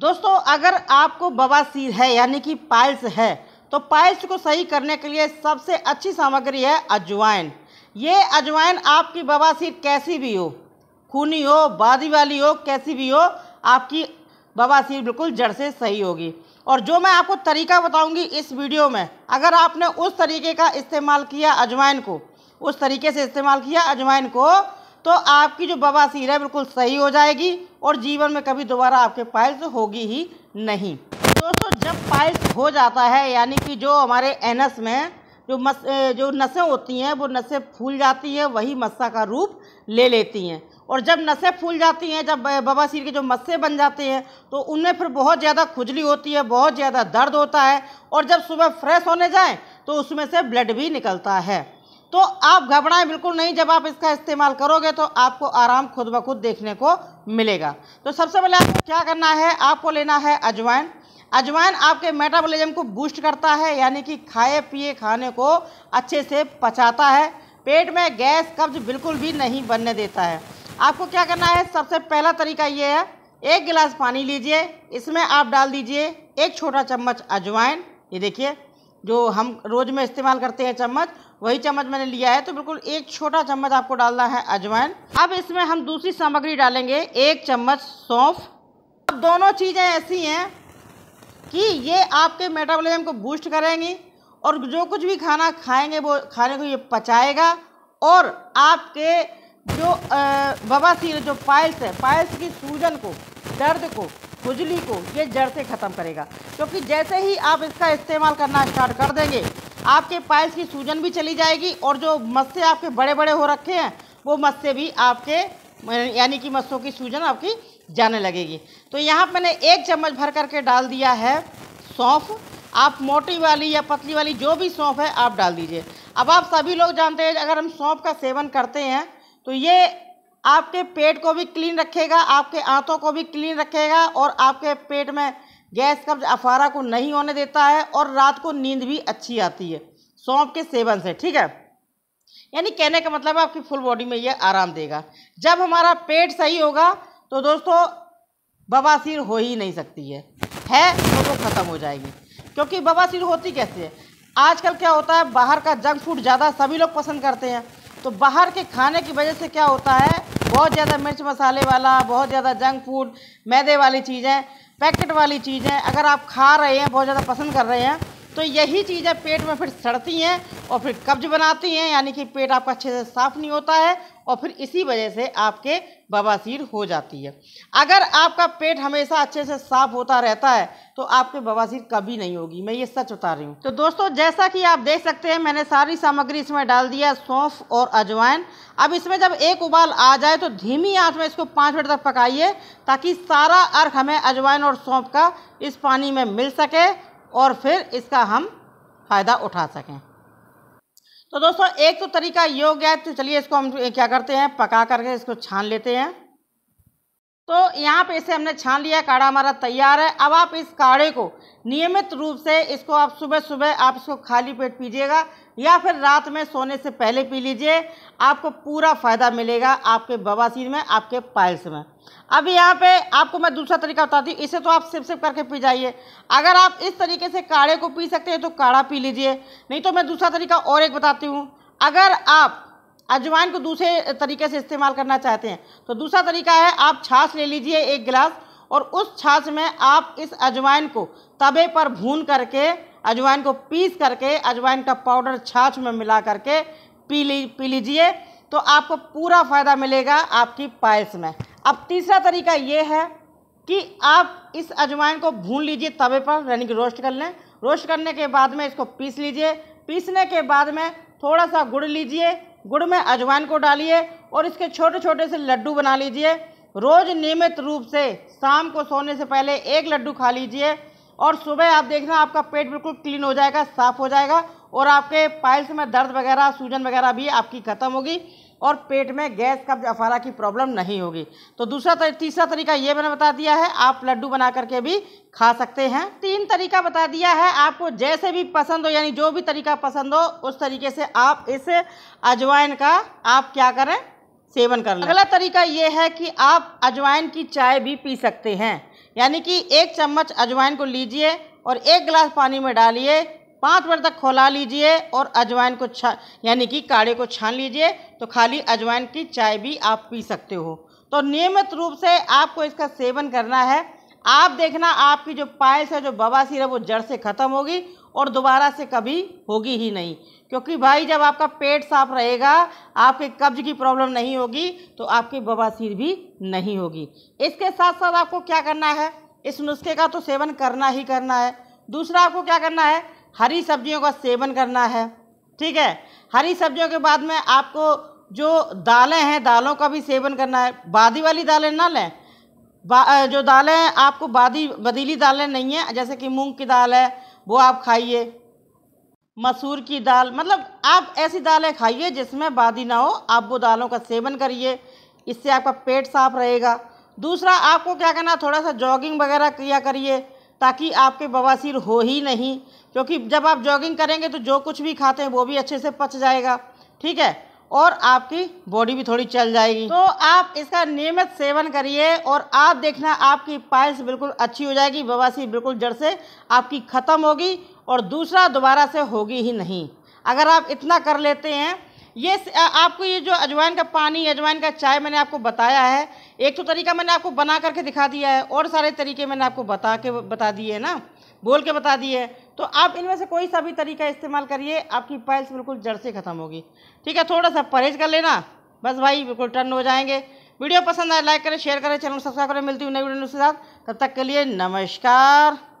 दोस्तों अगर आपको बवासीर है यानी कि पाइल्स है तो पाइल्स को सही करने के लिए सबसे अच्छी सामग्री है अजवाइन ये अजवाइन आपकी बवासीर कैसी भी हो खूनी हो बादी वाली हो कैसी भी हो आपकी बवासीर बिल्कुल जड़ से सही होगी और जो मैं आपको तरीका बताऊंगी इस वीडियो में अगर आपने उस तरीके का इस्तेमाल किया अजवाइन को उस तरीके से इस्तेमाल किया अजवाइन को तो आपकी जो बवासीर है बिल्कुल सही हो जाएगी और जीवन में कभी दोबारा आपके पाइल्स होगी ही नहीं दोस्तों जब पाइल्स हो जाता है यानी कि जो हमारे एनस में जो मस जो नसें होती हैं वो नसें फूल जाती हैं वही मस्सा का रूप ले लेती हैं और जब नसें फूल जाती हैं जब बवासीर के जो मस्से बन जाते हैं तो उनमें फिर बहुत ज़्यादा खुजली होती है बहुत ज़्यादा दर्द होता है और जब सुबह फ्रेश होने जाएं तो उसमें से ब्लड भी निकलता है तो आप घबराएं बिल्कुल नहीं जब आप इसका इस्तेमाल करोगे तो आपको आराम खुद ब खुद देखने को मिलेगा तो सबसे पहले आपको क्या करना है आपको लेना है अजवाइन अजवाइन आपके मेटाबॉलिज्म को बूस्ट करता है यानी कि खाए पिए खाने को अच्छे से पचाता है पेट में गैस कब्ज बिल्कुल भी नहीं बनने देता है आपको क्या करना है सबसे पहला तरीका ये है एक गिलास पानी लीजिए इसमें आप डाल दीजिए एक छोटा चम्मच अजवाइन ये देखिए जो हम रोज़ में इस्तेमाल करते हैं चम्मच वही चम्मच मैंने लिया है तो बिल्कुल एक छोटा चम्मच आपको डालना है अजवाइन अब इसमें हम दूसरी सामग्री डालेंगे एक चम्मच सौंफ अब दोनों चीज़ें ऐसी हैं कि ये आपके मेटाबॉलिज्म को बूस्ट करेंगी और जो कुछ भी खाना खाएंगे वो खाने को ये पचाएगा और आपके जो बवासीर जो पाइल्स है पाइल्स की सूजन को दर्द को खुजली को ये जड़ से ख़त्म करेगा क्योंकि जैसे ही आप इसका इस्तेमाल करना स्टार्ट कर देंगे आपके पाइल्स की सूजन भी चली जाएगी और जो मस्से आपके बड़े बड़े हो रखे हैं वो मस्से भी आपके यानी कि मस्सों की सूजन आपकी जाने लगेगी तो यहाँ मैंने एक चम्मच भर करके डाल दिया है सौंफ आप मोटी वाली या पतली वाली जो भी सौंफ है आप डाल दीजिए अब आप सभी लोग जानते हैं अगर हम सौंफ का सेवन करते हैं तो ये आपके पेट को भी क्लीन रखेगा आपके आंतों को भी क्लीन रखेगा और आपके पेट में गैस कब्ज अफारा को नहीं होने देता है और रात को नींद भी अच्छी आती है सौंप के सेवन से ठीक है यानी कहने का मतलब है आपकी फुल बॉडी में ये आराम देगा जब हमारा पेट सही होगा तो दोस्तों बवासीर हो ही नहीं सकती है है तो, वो ख़त्म हो जाएगी क्योंकि बवासीर होती कैसे है आजकल क्या होता है बाहर का जंक फूड ज़्यादा सभी लोग पसंद करते हैं तो बाहर के खाने की वजह से क्या होता है बहुत ज़्यादा मिर्च मसाले वाला बहुत ज़्यादा जंक फूड मैदे वाली चीज़ें पैकेट वाली चीज़ें अगर आप खा रहे हैं बहुत ज़्यादा पसंद कर रहे हैं तो यही चीज़ें पेट में फिर सड़ती हैं और फिर कब्ज बनाती हैं यानी कि पेट आपका अच्छे से साफ नहीं होता है और फिर इसी वजह से आपके बवासीर हो जाती है अगर आपका पेट हमेशा अच्छे से साफ होता रहता है तो आपके बवासीर कभी नहीं होगी मैं ये सच बता रही हूँ तो दोस्तों जैसा कि आप देख सकते हैं मैंने सारी सामग्री इसमें डाल दिया सौंफ और अजवाइन अब इसमें जब एक उबाल आ जाए तो धीमी आँच में इसको पाँच मिनट तक पकाइए ताकि सारा अर्क हमें अजवाइन और सौंफ का इस पानी में मिल सके और फिर इसका हम फ़ायदा उठा सकें तो दोस्तों एक तो तरीका ये हो गया तो चलिए इसको हम क्या करते हैं पका करके इसको छान लेते हैं तो यहाँ पे इसे हमने छान लिया काढ़ा हमारा तैयार है अब आप इस काढ़े को नियमित रूप से इसको आप सुबह सुबह आप इसको खाली पेट पीजिएगा या फिर रात में सोने से पहले पी लीजिए आपको पूरा फ़ायदा मिलेगा आपके बवासीर में आपके पाइल्स में अब यहाँ पे आपको मैं दूसरा तरीका बताती हूँ इसे तो आप सिप सिप करके पी जाइए अगर आप इस तरीके से काढ़े को पी सकते हैं तो काढ़ा पी लीजिए नहीं तो मैं दूसरा तरीका और एक बताती हूँ अगर आप अजवाइन को दूसरे तरीके से इस्तेमाल करना चाहते हैं तो दूसरा तरीका है आप छाछ ले लीजिए एक गिलास और उस छाछ में आप इस अजवाइन को तवे पर भून करके अजवाइन को पीस करके अजवाइन का पाउडर छाछ में मिला करके पी ली पी लीजिए तो आपको पूरा फ़ायदा मिलेगा आपकी पायस में अब तीसरा तरीका ये है कि आप इस अजवाइन को भून लीजिए तवे पर यानी कि रोस्ट कर लें रोस्ट करने के बाद में इसको पीस लीजिए पीसने के बाद में थोड़ा सा गुड़ लीजिए गुड़ में अजवाइन को डालिए और इसके छोटे छोटे से लड्डू बना लीजिए रोज़ नियमित रूप से शाम को सोने से पहले एक लड्डू खा लीजिए और सुबह आप देखना आपका पेट बिल्कुल क्लीन हो जाएगा साफ़ हो जाएगा और आपके पाइल्स में दर्द वगैरह सूजन वगैरह भी आपकी ख़त्म होगी और पेट में गैस कब्ज अफारा की प्रॉब्लम नहीं होगी तो दूसरा तर, तीसरा तरीका ये मैंने बता दिया है आप लड्डू बना करके भी खा सकते हैं तीन तरीका बता दिया है आपको जैसे भी पसंद हो यानी जो भी तरीका पसंद हो उस तरीके से आप इस अजवाइन का आप क्या करें सेवन कर लें अगला तरीका ये है कि आप अजवाइन की चाय भी पी सकते हैं यानी कि एक चम्मच अजवाइन को लीजिए और एक गिलास पानी में डालिए पाँच बार तक खोला लीजिए और अजवाइन को छा यानी कि काढ़े को छान लीजिए तो खाली अजवाइन की चाय भी आप पी सकते हो तो नियमित रूप से आपको इसका सेवन करना है आप देखना आपकी जो पायस है जो बवासीर है वो जड़ से ख़त्म होगी और दोबारा से कभी होगी ही नहीं क्योंकि भाई जब आपका पेट साफ रहेगा आपके कब्ज की प्रॉब्लम नहीं होगी तो आपकी बवासीर भी नहीं होगी इसके साथ साथ आपको क्या करना है इस नुस्खे का तो सेवन करना ही करना है दूसरा आपको क्या करना है हरी सब्जियों का सेवन करना है ठीक है हरी सब्जियों के बाद में आपको जो दालें हैं दालों का भी सेवन करना है बादी वाली दालें ना लें जो दालें हैं आपको बादी बदीली दालें नहीं हैं जैसे कि मूंग की दाल है वो आप खाइए मसूर की दाल मतलब आप ऐसी दालें खाइए जिसमें बादी ना हो आप वो दालों का सेवन करिए इससे आपका पेट साफ रहेगा दूसरा आपको क्या करना थोड़ा सा जॉगिंग वगैरह किया करिए ताकि आपके बवासीर हो ही नहीं क्योंकि जब आप जॉगिंग करेंगे तो जो कुछ भी खाते हैं वो भी अच्छे से पच जाएगा ठीक है और आपकी बॉडी भी थोड़ी चल जाएगी तो आप इसका नियमित सेवन करिए और आप देखना आपकी पाइल्स बिल्कुल अच्छी हो जाएगी बवासी बिल्कुल जड़ से आपकी ख़त्म होगी और दूसरा दोबारा से होगी ही नहीं अगर आप इतना कर लेते हैं ये आपको ये जो अजवाइन का पानी अजवाइन का चाय मैंने आपको बताया है एक तो तरीका मैंने आपको बना करके दिखा दिया है और सारे तरीके मैंने आपको बता के बता दिए ना बोल के बता दिए तो आप इनमें से कोई सा भी तरीका इस्तेमाल करिए आपकी पाइल्स बिल्कुल जड़ से ख़त्म होगी ठीक है थोड़ा सा परहेज कर लेना बस भाई बिल्कुल टर्न हो जाएंगे वीडियो पसंद आए लाइक करें शेयर करें चैनल सब्सक्राइब करें मिलती हूँ नई वीडियो के साथ तब तक के लिए नमस्कार